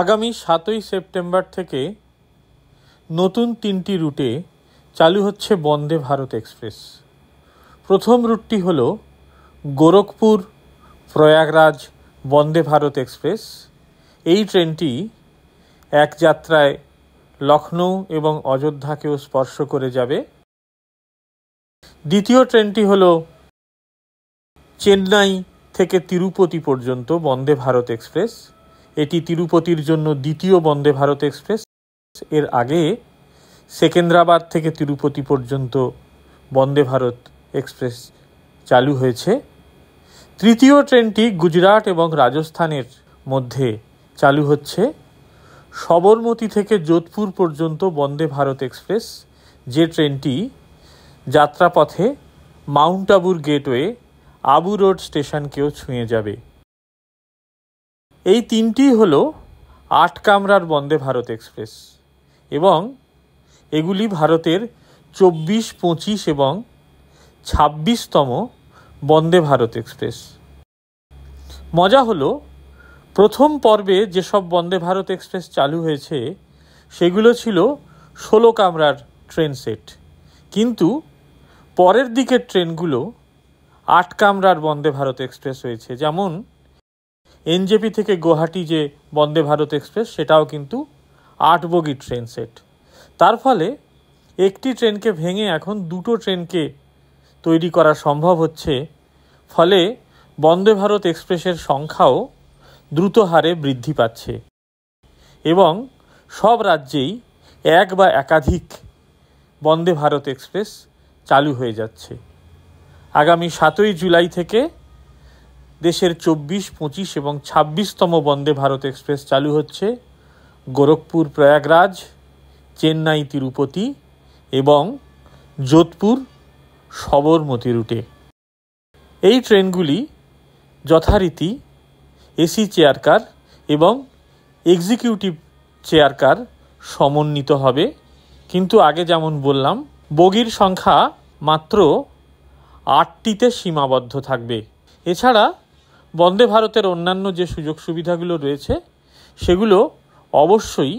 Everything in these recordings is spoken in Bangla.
আগামী সাতই সেপ্টেম্বর থেকে নতুন তিনটি রুটে চালু হচ্ছে বন্দে ভারত এক্সপ্রেস প্রথম রুটটি হল গোরখপুর প্রয়াগরাজ বন্দে ভারত এক্সপ্রেস এই ট্রেনটি এক যাত্রায় লখনৌ এবং অযোধ্যাকেও স্পর্শ করে যাবে দ্বিতীয় ট্রেনটি হল চেন্নাই থেকে তিরুপতি পর্যন্ত বন্দে ভারত এক্সপ্রেস এটি তিরুপতির জন্য দ্বিতীয় বন্দে ভারত এক্সপ্রেস এর আগে সেকেন্দ্রাবাদ থেকে তিরুপতি পর্যন্ত বন্দে ভারত এক্সপ্রেস চালু হয়েছে তৃতীয় ট্রেনটি গুজরাট এবং রাজস্থানের মধ্যে চালু হচ্ছে সবরমতী থেকে যোধপুর পর্যন্ত বন্দে ভারত এক্সপ্রেস যে ট্রেনটি যাত্রাপথে মাউন্ট আবুর গেটওয়ে আবু রোড স্টেশনকেও ছুঁয়ে যাবে এই তিনটি হল আট কামরার বন্দে ভারত এক্সপ্রেস এবং এগুলি ভারতের চব্বিশ পঁচিশ এবং ছাব্বিশতম বন্দে ভারত এক্সপ্রেস মজা হল প্রথম পর্বে যেসব বন্দে ভারত এক্সপ্রেস চালু হয়েছে সেগুলো ছিল ষোলো কামরার ট্রেন সেট কিন্তু পরের দিকের ট্রেনগুলো আট কামরার বন্দে ভারত এক্সপ্রেস হয়েছে যেমন এনজেপি থেকে গুয়াহাটি যে বন্দে ভারত এক্সপ্রেস সেটাও কিন্তু আট বগি ট্রেন সেট তার ফলে একটি ট্রেনকে ভেঙে এখন দুটো ট্রেনকে তৈরি করা সম্ভব হচ্ছে ফলে বন্দে ভারত এক্সপ্রেসের সংখ্যাও দ্রুত হারে বৃদ্ধি পাচ্ছে এবং সব রাজ্যেই এক বা একাধিক বন্দে ভারত এক্সপ্রেস চালু হয়ে যাচ্ছে আগামী সাতই জুলাই থেকে দেশের চব্বিশ পঁচিশ এবং ছাব্বিশতম বন্দে ভারত এক্সপ্রেস চালু হচ্ছে গোরখপুর প্রয়াগরাজ চেন্নাই তিরুপতি এবং যোধপুর সবরমতি রুটে এই ট্রেনগুলি যথারীতি এসি চেয়ার কার এবং এক্সিকিউটিভ চেয়ার কার সমন্বিত হবে কিন্তু আগে যেমন বললাম বগির সংখ্যা মাত্র আটটিতে সীমাবদ্ধ থাকবে এছাড়া বন্দে ভারতের অন্যান্য যে সুযোগ সুবিধাগুলো রয়েছে সেগুলো অবশ্যই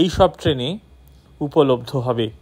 এই সব ট্রেনে উপলব্ধ হবে